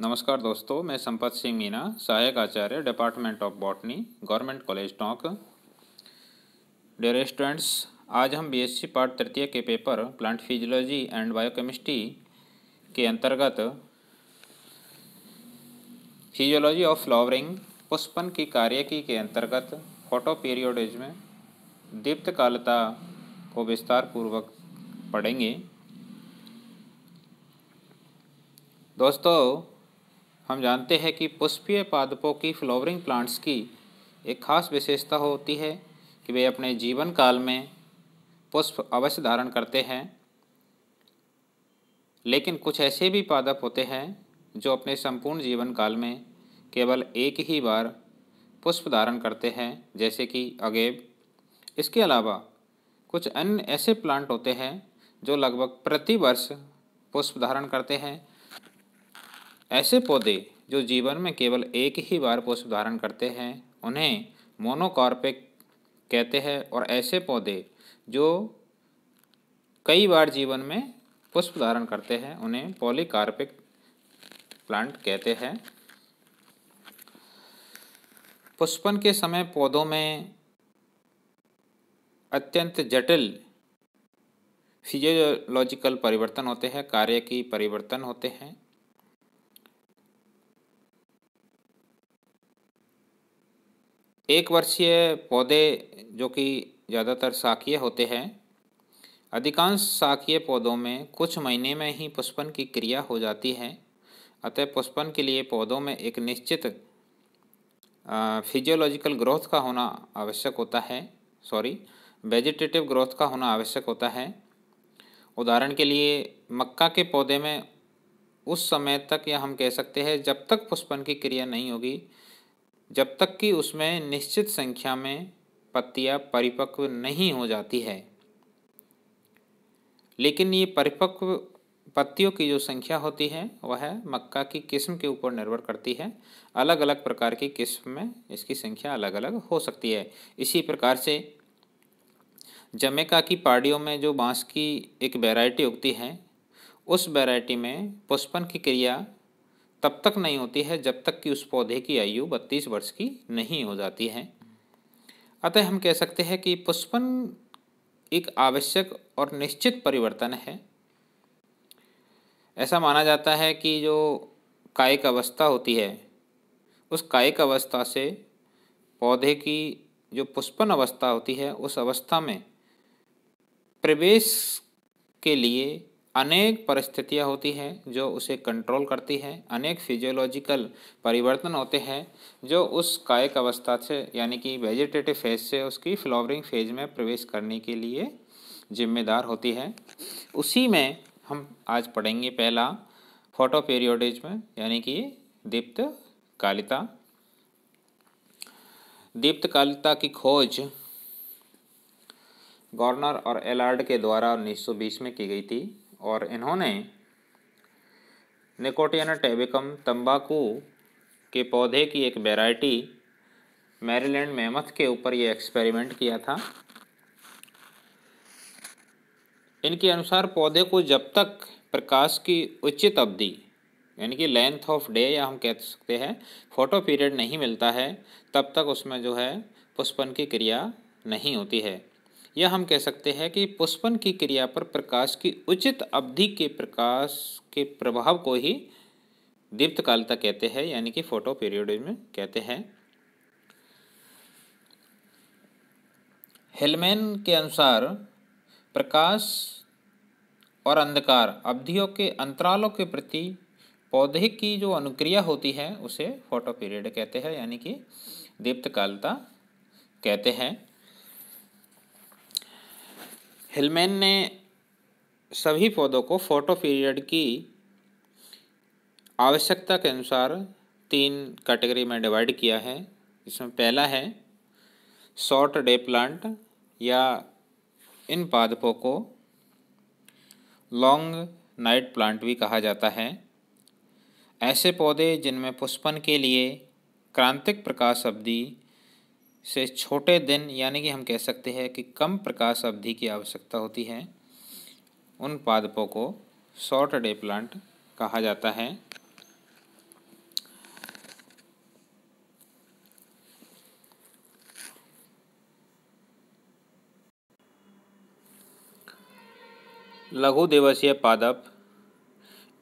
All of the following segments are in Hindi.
नमस्कार दोस्तों मैं संपत सिंह मीना सहायक आचार्य department of botany government college Tonk dear students आज हम बीएससी पार्ट तृतीय के paper plant physiology and biochemistry के अंतर्गत फिजियोलॉजी ऑफ फ्लावरिंग पुष्पन की कार्यकी के अंतर्गत फोटो में दीप्त कालता को विस्तार पूर्वक पढ़ेंगे दोस्तों हम जानते हैं कि पुष्पीय पादपों की फ्लावरिंग प्लांट्स की एक खास विशेषता होती है कि वे अपने जीवन काल में पुष्प अवश्य धारण करते हैं लेकिन कुछ ऐसे भी पादप होते हैं जो अपने संपूर्ण जीवन काल में केवल एक ही बार पुष्प धारण करते हैं जैसे कि अगेब इसके अलावा कुछ अन्य ऐसे प्लांट होते हैं जो लगभग प्रति वर्ष पुष्प धारण करते हैं ऐसे पौधे जो जीवन में केवल एक ही बार पुष्प धारण करते हैं उन्हें मोनोकार्पिक कहते हैं और ऐसे पौधे जो कई बार जीवन में पुष्प धारण करते हैं उन्हें पॉलीकार्पिक प्लांट कहते हैं पुष्पन के समय पौधों में अत्यंत जटिल फिजियोलॉजिकल परिवर्तन होते हैं कार्य की परिवर्तन होते हैं एक वर्षीय पौधे जो कि ज़्यादातर शाखीय होते हैं अधिकांश शाकीय पौधों में कुछ महीने में ही पुष्पन की क्रिया हो जाती है अतः पुष्पन के लिए पौधों में एक निश्चित फिजियोलॉजिकल ग्रोथ का होना आवश्यक होता है सॉरी वेजिटेटिव ग्रोथ का होना आवश्यक होता है उदाहरण के लिए मक्का के पौधे में उस समय तक या हम कह सकते हैं जब तक पुष्पन की क्रिया नहीं होगी जब तक कि उसमें निश्चित संख्या में पत्तियां परिपक्व नहीं हो जाती है लेकिन ये परिपक्व पत्तियों की जो संख्या होती है वह मक्का की किस्म के ऊपर निर्भर करती है अलग अलग प्रकार की किस्म में इसकी संख्या अलग अलग हो सकती है इसी प्रकार से जमेका की पहाड़ियों में जो बांस की एक वैरायटी उगती है उस वैरायटी में पुष्पन की क्रिया तब तक नहीं होती है जब तक कि उस पौधे की आयु बत्तीस वर्ष की नहीं हो जाती है अतः हम कह सकते हैं कि पुष्पन एक आवश्यक और निश्चित परिवर्तन है ऐसा माना जाता है कि जो कायिक अवस्था होती है उस कायिक अवस्था से पौधे की जो पुष्पन अवस्था होती है उस अवस्था में प्रवेश के लिए अनेक परिस्थितियाँ होती हैं जो उसे कंट्रोल करती हैं अनेक फिजियोलॉजिकल परिवर्तन होते हैं जो उस कायक अवस्था से यानी कि वेजिटेटिव फेज से उसकी फ्लावरिंग फेज में प्रवेश करने के लिए जिम्मेदार होती है उसी में हम आज पढ़ेंगे पहला फोटो पेरियोडिज में यानी कि दीप्त कालिता दीप्त कालिता की खोज गवर्नर और एलार्ड के द्वारा 1920 में की गई थी और इन्होंने निकोटियाना टेबिकम तंबाकू के पौधे की एक वैरायटी मैरीलैंड मेमथ के ऊपर ये एक्सपेरिमेंट किया था इनके अनुसार पौधे को जब तक प्रकाश की उचित अवधि यानी कि लेंथ ऑफ डे या हम कह सकते हैं फोटो पीरियड नहीं मिलता है तब तक उसमें जो है पुष्पन की क्रिया नहीं होती है यह हम कह सकते हैं कि पुष्पन की क्रिया पर प्रकाश की उचित अवधि के प्रकाश के प्रभाव को ही दीप्त कालता कहते हैं यानी कि फोटो पीरियड में कहते हैं हेलमैन के अनुसार प्रकाश और अंधकार अवधियों के अंतरालों के प्रति पौधे की जो अनुक्रिया होती है उसे फोटो पीरियड कहते हैं यानी कि दीप्त कालता कहते हैं हिलमैन ने सभी पौधों को फोटो पीरियड की आवश्यकता के अनुसार तीन कैटेगरी में डिवाइड किया है इसमें पहला है शॉर्ट डे प्लांट या इन पादपों को लॉन्ग नाइट प्लांट भी कहा जाता है ऐसे पौधे जिनमें पुष्पन के लिए क्रांतिक प्रकाश अवधि से छोटे दिन यानी कि हम कह सकते हैं कि कम प्रकाश अवधि की आवश्यकता होती है उन पादपों को शॉर्ट डे प्लांट कहा जाता है लघु दिवसीय पादप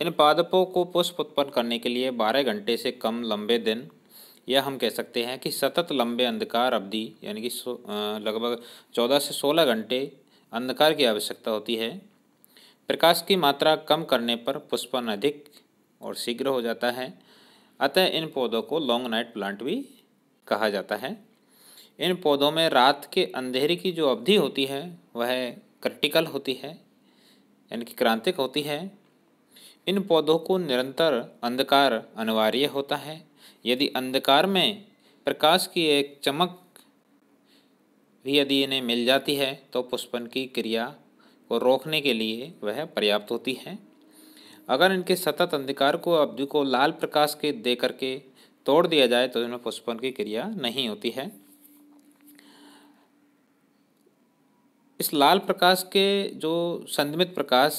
इन पादपों को पुष्प उत्पन्न करने के लिए 12 घंटे से कम लंबे दिन या हम कह सकते हैं कि सतत लंबे अंधकार अवधि यानी कि लगभग चौदह से सोलह घंटे अंधकार की आवश्यकता होती है प्रकाश की मात्रा कम करने पर पुष्पन अधिक और शीघ्र हो जाता है अतः इन पौधों को लॉन्ग नाइट प्लांट भी कहा जाता है इन पौधों में रात के अंधेरे की जो अवधि होती है वह क्रिटिकल होती है यानी कि क्रांतिक होती है इन पौधों को निरंतर अंधकार अनिवार्य होता है यदि अंधकार में प्रकाश की एक चमक भी यदि इन्हें मिल जाती है तो पुष्पन की क्रिया को रोकने के लिए वह पर्याप्त होती है अगर इनके सतत अंधकार को अब को लाल प्रकाश के दे करके तोड़ दिया जाए तो इनमें पुष्पन की क्रिया नहीं होती है इस लाल प्रकाश के जो संदमित प्रकाश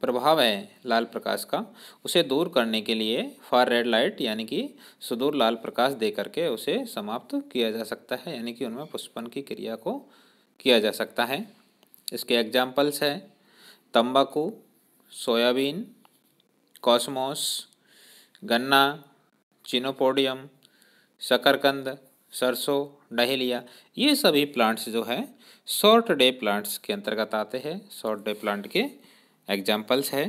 प्रभाव है लाल प्रकाश का उसे दूर करने के लिए फार रेड लाइट यानी कि सुदूर लाल प्रकाश दे करके उसे समाप्त किया जा सकता है यानी कि उनमें पुष्पन की क्रिया को किया जा सकता है इसके एग्जाम्पल्स है तंबाकू सोयाबीन कॉस्मोस गन्ना चिनोपोडियम शकरकंद सरसों डहेलिया ये सभी प्लांट्स जो है शॉर्ट डे प्लांट्स के अंतर्गत आते हैं शॉर्ट डे प्लांट के एग्जाम्पल्स है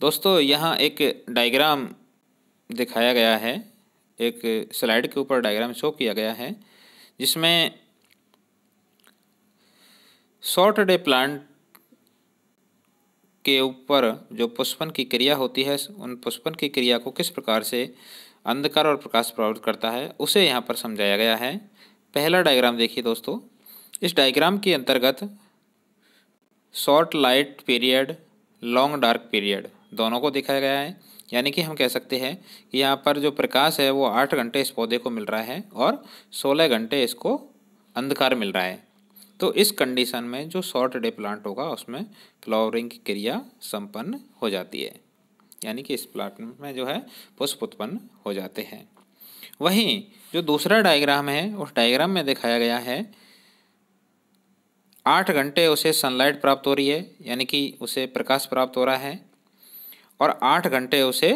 दोस्तों यहाँ एक डायग्राम दिखाया गया है एक स्लाइड के ऊपर डायग्राम शो किया गया है जिसमें शॉर्ट डे प्लांट के ऊपर जो पुष्पन की क्रिया होती है उन पुष्पन की क्रिया को किस प्रकार से अंधकार और प्रकाश प्रभावित करता है उसे यहाँ पर समझाया गया है पहला डायग्राम देखिए दोस्तों इस डायग्राम के अंतर्गत short light period long dark period दोनों को दिखाया गया है यानी कि हम कह सकते हैं कि यहाँ पर जो प्रकाश है वो आठ घंटे इस पौधे को मिल रहा है और सोलह घंटे इसको अंधकार मिल रहा है तो इस कंडीशन में जो शॉर्ट डे प्लांट होगा उसमें फ्लावरिंग की क्रिया संपन्न हो जाती है यानी कि इस प्लांट में जो है पुष्प उत्पन्न हो जाते हैं वहीं जो दूसरा डायग्राम है उस डायग्राम में दिखाया गया है आठ घंटे उसे सनलाइट प्राप्त हो रही है यानी कि उसे प्रकाश प्राप्त हो रहा है और आठ घंटे उसे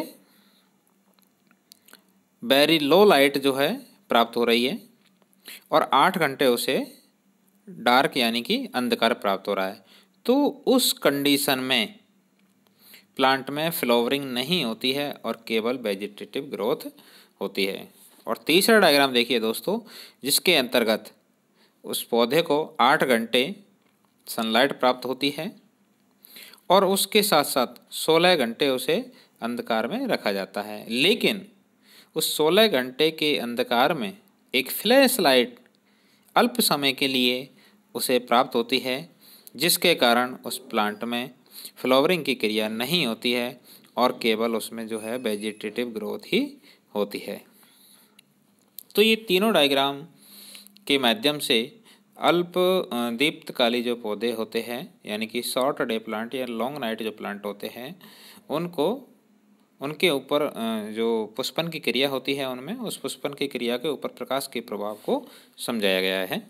वेरी लो लाइट जो है प्राप्त हो रही है और आठ घंटे उसे डार्क यानी कि अंधकार प्राप्त हो रहा है तो उस कंडीशन में प्लांट में फ्लावरिंग नहीं होती है और केवल वेजिटेटिव ग्रोथ होती है और तीसरा डायग्राम देखिए दोस्तों जिसके अंतर्गत उस पौधे को आठ घंटे सनलाइट प्राप्त होती है और उसके साथ साथ 16 घंटे उसे अंधकार में रखा जाता है लेकिन उस 16 घंटे के अंधकार में एक फ्लैश लाइट अल्प समय के लिए उसे प्राप्त होती है जिसके कारण उस प्लांट में फ्लावरिंग की क्रिया नहीं होती है और केवल उसमें जो है वेजिटेटिव ग्रोथ ही होती है तो ये तीनों डायग्राम के माध्यम से अल्प दीप्तकाली जो पौधे होते हैं यानी कि शॉर्ट डे प्लांट या लॉन्ग नाइट जो प्लांट होते हैं उनको उनके ऊपर जो पुष्पन की क्रिया होती है उनमें उस पुष्पन की क्रिया के ऊपर प्रकाश के प्रभाव को समझाया गया है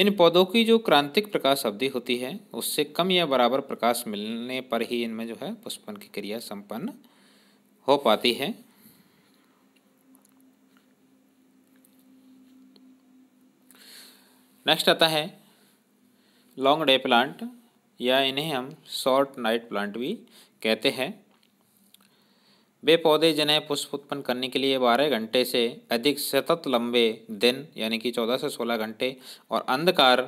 इन पौधों की जो क्रांतिक प्रकाश अवधि होती है उससे कम या बराबर प्रकाश मिलने पर ही इनमें जो है पुष्पन की क्रिया संपन्न हो पाती है नेक्स्ट आता है लॉन्ग डे प्लांट या इन्हें हम शॉर्ट नाइट प्लांट भी कहते हैं वे पौधे जिन्हें पुष्प उत्पन्न करने के लिए बारह घंटे से अधिक सतत लंबे दिन यानी कि चौदह से सोलह घंटे और अंधकार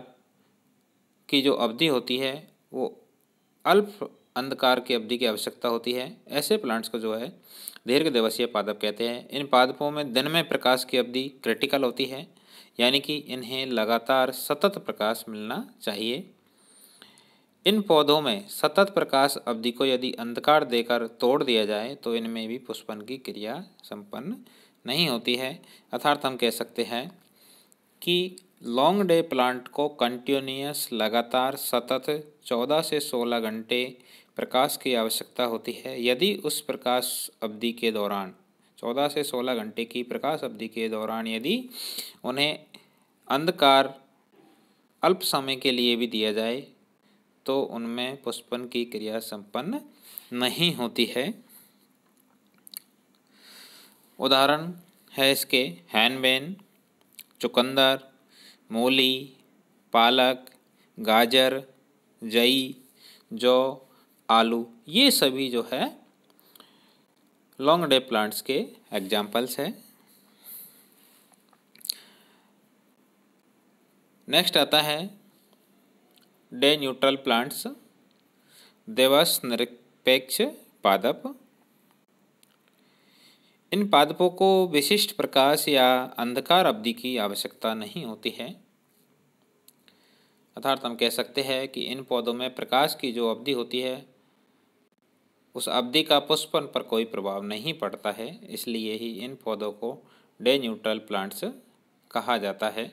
की जो अवधि होती है वो अल्प अंधकार की अवधि की आवश्यकता होती है ऐसे प्लांट्स को जो है दीर्घ दिवसीय पादप कहते हैं इन पादपों में दिन में प्रकाश की अवधि क्रिटिकल होती है यानी कि इन्हें लगातार सतत प्रकाश मिलना चाहिए इन पौधों में सतत प्रकाश अवधि को यदि अंधकार देकर तोड़ दिया जाए तो इनमें भी पुष्पन की क्रिया संपन्न नहीं होती है अर्थात हम कह सकते हैं कि लॉन्ग डे प्लांट को कंटिन्यूस लगातार सतत 14 से 16 घंटे प्रकाश की आवश्यकता होती है यदि उस प्रकाश अवधि के दौरान चौदह से सोलह घंटे की प्रकाश अवधि के दौरान यदि उन्हें अंधकार अल्प समय के लिए भी दिया जाए तो उनमें पुष्पन की क्रिया संपन्न नहीं होती है उदाहरण है इसके हैंडबेन चुकंदर मूली पालक गाजर जई जौ आलू ये सभी जो है लॉन्ग डे प्लांट्स के एग्जाम्पल्स हैं नेक्स्ट आता है डे न्यूट्रल प्लांट्स देवस निरपेक्ष पादप इन पादपों को विशिष्ट प्रकाश या अंधकार अवधि की आवश्यकता नहीं होती है अर्थात हम कह सकते हैं कि इन पौधों में प्रकाश की जो अवधि होती है उस अवधि का पुष्पन पर कोई प्रभाव नहीं पड़ता है इसलिए ही इन पौधों को डे न्यूट्रल प्लांट्स कहा जाता है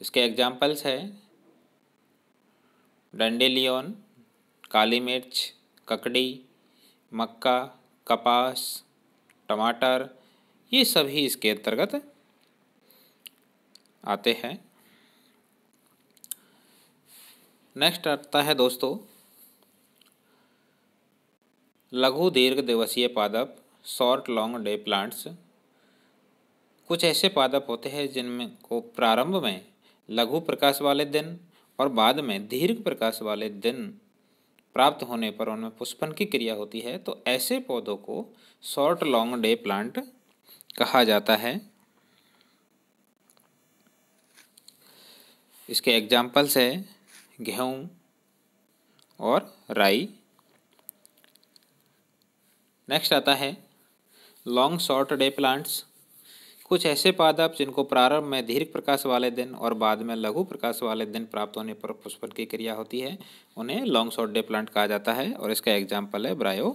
इसके एग्जाम्पल्स है डंडेलियन काली मिर्च ककड़ी मक्का कपास टमाटर ये सभी इसके अंतर्गत आते हैं नेक्स्ट आता है दोस्तों लघु दीर्घ दिवसीय पादप शॉर्ट लॉन्ग डे प्लांट्स कुछ ऐसे पादप होते हैं जिनमें को प्रारंभ में लघु प्रकाश वाले दिन और बाद में दीर्घ प्रकाश वाले दिन प्राप्त होने पर उनमें पुष्पन की क्रिया होती है तो ऐसे पौधों को शॉर्ट लॉन्ग डे प्लांट कहा जाता है इसके एग्जाम्पल्स है गेहूँ और राई नेक्स्ट आता है लॉन्ग शॉर्ट डे प्लांट्स कुछ ऐसे पादप जिनको प्रारंभ में दीर्घ प्रकाश वाले दिन और बाद में लघु प्रकाश वाले दिन प्राप्त होने पर पुष्पन की क्रिया होती है उन्हें लॉन्ग शॉर्ट डे प्लांट कहा जाता है और इसका एग्जाम्पल है ब्रायो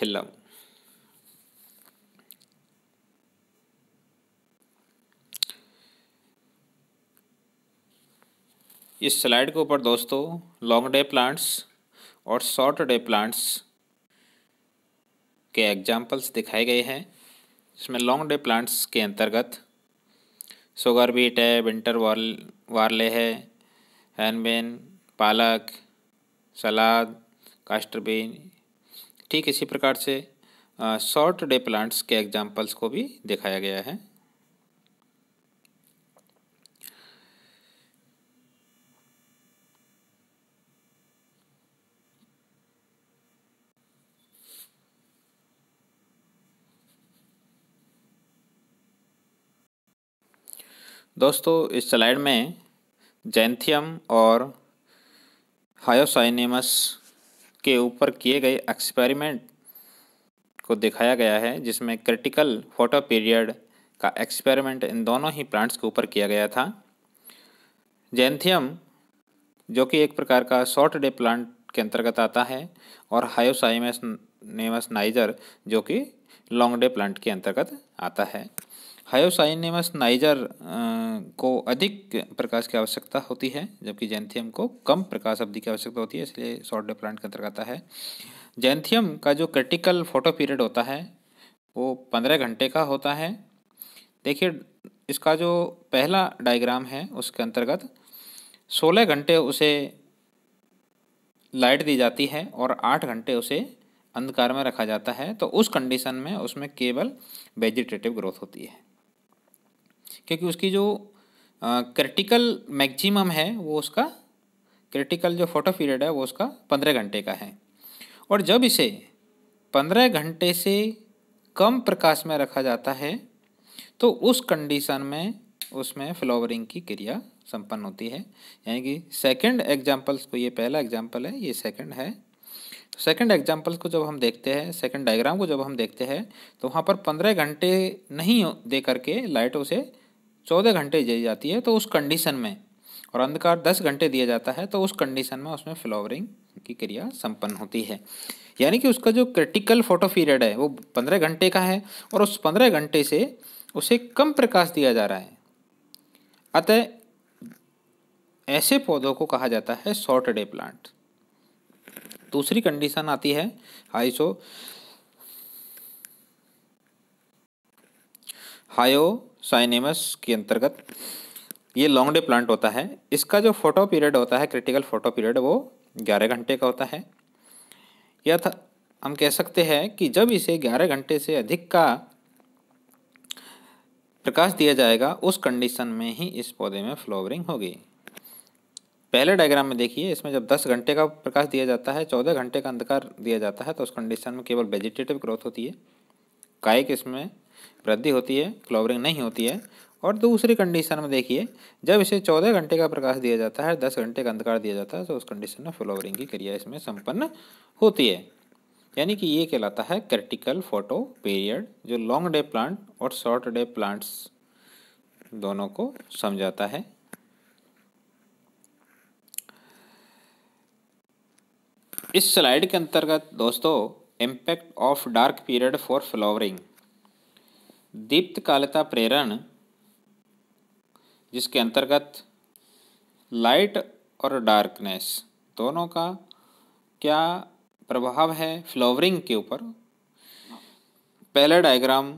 फिल्म इस स्लाइड के ऊपर दोस्तों लॉन्ग डे प्लांट्स और शॉर्ट डे प्लांट्स के एग्जाम्पल्स दिखाए गए हैं इसमें लॉन्ग डे प्लांट्स के अंतर्गत शुगर बीट है विंटर वॉल वार्ले है हैनबेन पालक सलाद कास्टरबीन ठीक इसी प्रकार से शॉर्ट डे प्लांट्स के एग्जाम्पल्स को भी दिखाया गया है दोस्तों इस स्लाइड में जैंथियम और हायोसाइनेमस के ऊपर किए गए एक्सपेरिमेंट को दिखाया गया है जिसमें क्रिटिकल फोटो पीरियड का एक्सपेरिमेंट इन दोनों ही प्लांट्स के ऊपर किया गया था जैंथियम जो कि एक प्रकार का शॉर्ट डे प्लांट के अंतर्गत आता है और हायोसाइमस नेमस नाइजर जो कि लॉन्ग डे प्लांट के अंतर्गत आता है हायोसाइनेमस नाइजर को अधिक प्रकाश की आवश्यकता होती है जबकि जैंथियम को कम प्रकाश अवधि की आवश्यकता होती है इसलिए शॉर्ट डे प्लांट के अंतर्गत आता है जैंथियम का जो क्रिटिकल फोटो पीरियड होता है वो पंद्रह घंटे का होता है देखिए इसका जो पहला डायग्राम है उसके अंतर्गत सोलह घंटे उसे लाइट दी जाती है और आठ घंटे उसे अंधकार में रखा जाता है तो उस कंडीशन में उसमें केवल वेजिटेटिव ग्रोथ होती है क्योंकि उसकी जो क्रिटिकल मैक्सिमम है वो उसका क्रिटिकल जो फोटो पीरियड है वो उसका पंद्रह घंटे का है और जब इसे पंद्रह घंटे से कम प्रकाश में रखा जाता है तो उस कंडीशन में उसमें फ्लावरिंग की क्रिया संपन्न होती है यानी कि सेकंड एग्जाम्पल्स को ये पहला एग्जाम्पल है ये सेकंड है सेकंड एग्जाम्पल्स को जब हम देखते हैं सेकंड डायग्राम को जब हम देखते हैं तो वहाँ पर पंद्रह घंटे नहीं दे करके लाइट उसे चौदह घंटे दी जाती है तो उस कंडीशन में और अंधकार दस घंटे दिया जाता है तो उस कंडीशन में उसमें फ्लावरिंग की क्रिया संपन्न होती है यानी कि उसका जो क्रिटिकल फोटो पीरियड है वो पंद्रह घंटे का है और उस पंद्रह घंटे से उसे कम प्रकाश दिया जा रहा है अतः ऐसे पौधों को कहा जाता है शॉर्ट डे प्लांट दूसरी कंडीशन आती है हाइसो हायो साइनेमस के अंतर्गत ये लॉन्ग डे प्लांट होता है इसका जो फोटो पीरियड होता है क्रिटिकल फोटो पीरियड वो ग्यारह घंटे का होता है या था हम कह सकते हैं कि जब इसे ग्यारह घंटे से अधिक का प्रकाश दिया जाएगा उस कंडीशन में ही इस पौधे में फ्लावरिंग होगी पहले डायग्राम में देखिए इसमें जब 10 घंटे का प्रकाश दिया जाता है 14 घंटे का अंधकार दिया जाता है तो उस कंडीशन में केवल वेजिटेटिव ग्रोथ होती है कायिक इसमें वृद्धि होती है क्लोवरिंग नहीं होती है और दूसरी कंडीशन में देखिए जब इसे चौदह घंटे का प्रकाश दिया जाता है दस घंटे का अंधकार दिया जाता है तो उस कंडीशन में फ्लोवरिंग की क्रिया इसमें संपन्न होती है यानी कि ये कहलाता है क्रिटिकल फोटो पीरियड जो लॉन्ग डे प्लांट और शॉर्ट डे प्लांट्स दोनों को समझाता है इस स्लाइड के अंतर्गत दोस्तों impact of dark period for flowering दीप्त कालता प्रेरण जिसके अंतर्गत लाइट और डार्कनेस दोनों का क्या प्रभाव है फ्लावरिंग के ऊपर पहला डायग्राम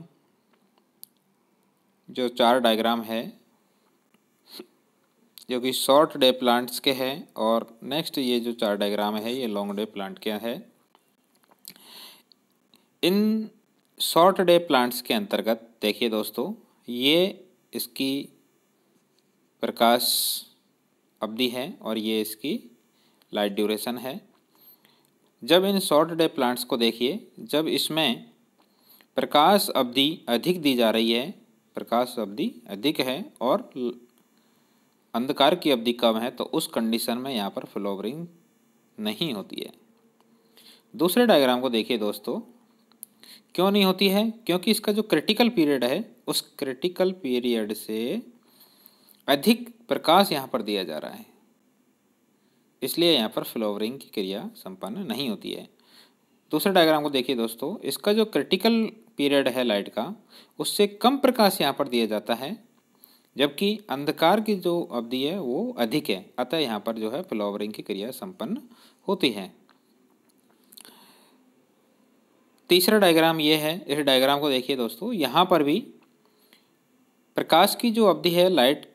जो चार डायग्राम है जो कि शॉर्ट डे प्लांट्स के हैं और नेक्स्ट ये जो चार डायग्राम है ये लॉन्ग डे प्लांट के हैं इन शॉर्ट डे प्लांट्स के अंतर्गत देखिए दोस्तों ये इसकी प्रकाश अवधि है और ये इसकी लाइट ड्यूरेशन है जब इन शॉर्ट डे प्लांट्स को देखिए जब इसमें प्रकाश अवधि अधिक दी जा रही है प्रकाश अवधि अधिक है और अंधकार की अवधि कम है तो उस कंडीशन में यहाँ पर फ्लोवरिंग नहीं होती है दूसरे डायग्राम को देखिए दोस्तों क्यों नहीं होती है क्योंकि इसका जो क्रिटिकल पीरियड है उस क्रिटिकल पीरियड से अधिक प्रकाश यहाँ पर दिया जा रहा है इसलिए यहाँ पर फ्लोवरिंग की क्रिया संपन्न नहीं होती है दूसरे डायग्राम को देखिए दोस्तों इसका जो क्रिटिकल पीरियड है लाइट का उससे कम प्रकाश यहाँ पर दिया जाता है जबकि अंधकार की जो अवधि है वो अधिक है अतः यहाँ पर जो है फ्लोवरिंग की क्रिया संपन्न होती है तीसरा डायग्राम ये है इस डायग्राम को देखिए दोस्तों यहाँ पर भी प्रकाश की जो अवधि है लाइट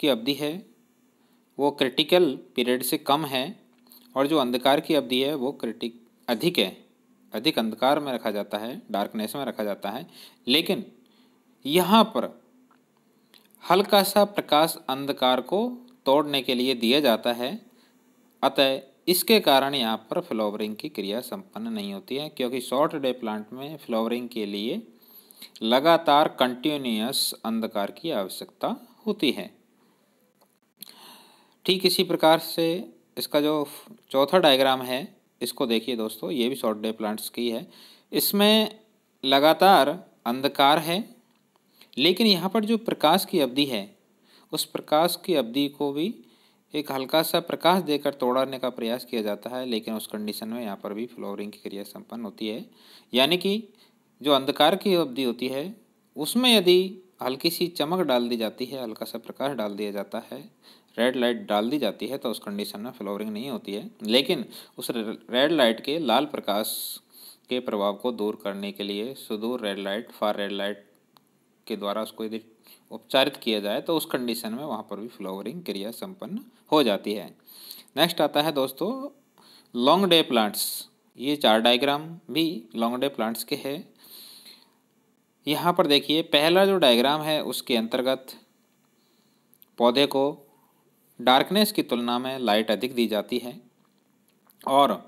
की अवधि है वो क्रिटिकल पीरियड से कम है और जो अंधकार की अवधि है वो क्रिटिक अधिक है अधिक अंधकार में रखा जाता है डार्कनेस में रखा जाता है लेकिन यहाँ पर हल्का सा प्रकाश अंधकार को तोड़ने के लिए दिया जाता है अतः इसके कारण यहाँ पर फ्लावरिंग की क्रिया संपन्न नहीं होती है क्योंकि शॉर्ट डे प्लांट में फ्लावरिंग के लिए लगातार कंटिन्यूस अंधकार की आवश्यकता होती है ठीक इसी प्रकार से इसका जो चौथा डायग्राम है इसको देखिए दोस्तों ये भी शॉर्ट डे प्लांट्स की है इसमें लगातार अंधकार है लेकिन यहाँ पर जो प्रकाश की अवधि है उस प्रकाश की अवधि को भी एक हल्का सा प्रकाश देकर तोड़ाने का प्रयास किया जाता है लेकिन उस कंडीशन में यहाँ पर भी फ्लोरिंग की क्रिया संपन्न होती है यानी कि जो अंधकार की अवधि होती है उसमें यदि हल्की सी चमक डाल दी जाती है हल्का सा प्रकाश डाल दिया जाता है रेड लाइट डाल दी जाती है तो उस कंडीशन में फ्लोरिंग नहीं होती है लेकिन उस रेड लाइट के लाल प्रकाश के प्रभाव को दूर करने के लिए सुदूर red light far red light के द्वारा उसको यदि उपचारित किया जाए तो उस कंडीशन में वहाँ पर भी फ्लावरिंग क्रिया संपन्न हो जाती है नेक्स्ट आता है दोस्तों लॉन्ग डे प्लांट्स ये चार डायग्राम भी लॉन्ग डे प्लांट्स के है यहाँ पर देखिए पहला जो डायग्राम है उसके अंतर्गत पौधे को डार्कनेस की तुलना में लाइट अधिक दी जाती है और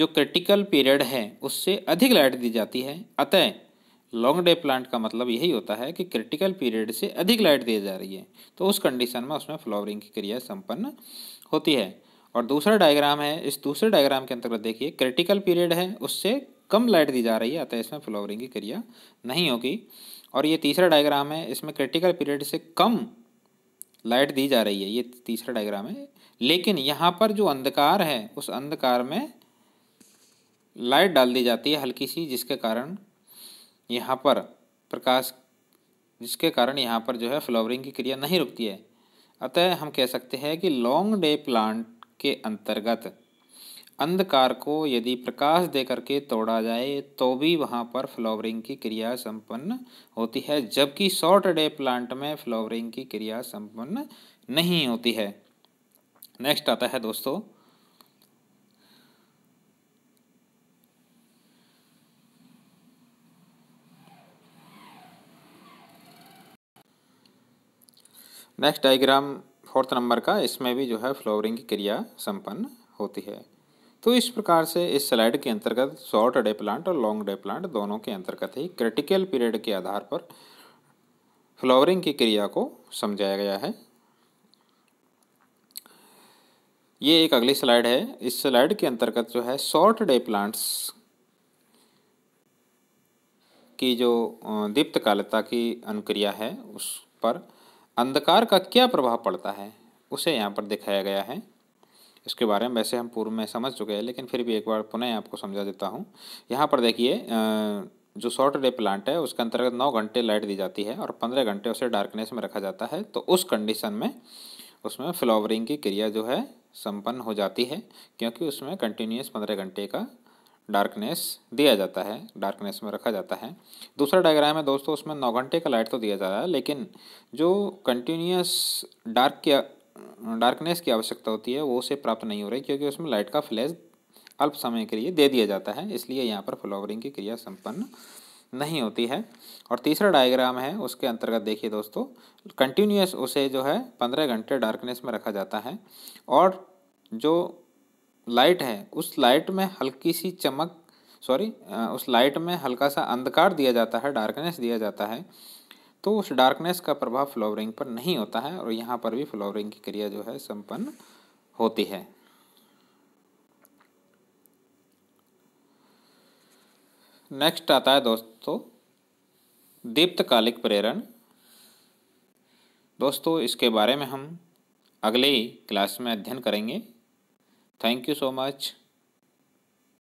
जो क्रिटिकल पीरियड है उससे अधिक लाइट दी जाती है अतः लॉन्ग डे प्लांट का मतलब यही होता है कि क्रिटिकल पीरियड से अधिक लाइट दी जा रही है तो उस कंडीशन में उसमें फ्लावरिंग की क्रिया संपन्न होती है और दूसरा डायग्राम है इस दूसरे डायग्राम के अंतर्गत देखिए क्रिटिकल पीरियड है उससे कम लाइट दी जा रही है अतः इसमें फ्लावरिंग की क्रिया नहीं होगी और ये तीसरा डायग्राम है इसमें क्रिटिकल पीरियड से कम लाइट दी जा रही है ये तीसरा डायग्राम है लेकिन यहाँ पर जो अंधकार है उस अंधकार में लाइट डाल दी जाती है हल्की सी जिसके कारण यहाँ पर प्रकाश जिसके कारण यहाँ पर जो है फ्लावरिंग की क्रिया नहीं रुकती है अतः हम कह सकते हैं कि लॉन्ग डे प्लांट के अंतर्गत अंधकार को यदि प्रकाश दे करके तोड़ा जाए तो भी वहाँ पर फ्लावरिंग की क्रिया संपन्न होती है जबकि शॉर्ट डे प्लांट में फ्लावरिंग की क्रिया संपन्न नहीं होती है नेक्स्ट आता है दोस्तों नेक्स्ट डायग्राम फोर्थ नंबर का इसमें भी जो है फ्लोवरिंग की क्रिया संपन्न होती है तो इस प्रकार से इस स्लाइड के अंतर्गत शॉर्ट डे प्लांट और लॉन्ग डे प्लांट दोनों के अंतर्गत ही क्रिटिकल पीरियड के आधार पर फ्लावरिंग की क्रिया को समझाया गया है ये एक अगली स्लाइड है इस स्लाइड के अंतर्गत जो है शॉर्ट डे प्लांट्स की जो दीप्त कालता की अनुक्रिया है उस पर अंधकार का क्या प्रभाव पड़ता है उसे यहाँ पर दिखाया गया है इसके बारे में वैसे हम पूर्व में समझ चुके हैं लेकिन फिर भी एक बार पुनः आपको समझा देता हूँ यहाँ पर देखिए जो शॉर्ट डे प्लांट है उसके अंतर्गत नौ घंटे लाइट दी जाती है और पंद्रह घंटे उसे डार्कनेस में रखा जाता है तो उस कंडीशन में उसमें फ्लावरिंग की क्रिया जो है संपन्न हो जाती है क्योंकि उसमें कंटिन्यूस पंद्रह घंटे का डार्कनेस दिया जाता है डार्कनेस में रखा जाता है दूसरा डायग्राम है दोस्तों उसमें नौ घंटे का लाइट तो दिया जा रहा है लेकिन जो कंटिन्यूस डार्क की डार्कनेस की आवश्यकता होती है वो उसे प्राप्त नहीं हो रही क्योंकि उसमें लाइट का फ्लैश अल्प समय के लिए दे दिया जाता है इसलिए यहाँ पर फ्लावरिंग की क्रिया संपन्न नहीं होती है और तीसरा डायग्राम है उसके अंतर्गत देखिए दोस्तों कंटिन्यूस उसे जो है पंद्रह घंटे डार्कनेस में रखा जाता है और जो लाइट है उस लाइट में हल्की सी चमक सॉरी उस लाइट में हल्का सा अंधकार दिया जाता है डार्कनेस दिया जाता है तो उस डार्कनेस का प्रभाव फ्लावरिंग पर नहीं होता है और यहाँ पर भी फ्लावरिंग की क्रिया जो है संपन्न होती है नेक्स्ट आता है दोस्तों दीप्तकालिक प्रेरण दोस्तों इसके बारे में हम अगले क्लास में अध्ययन करेंगे thank you so much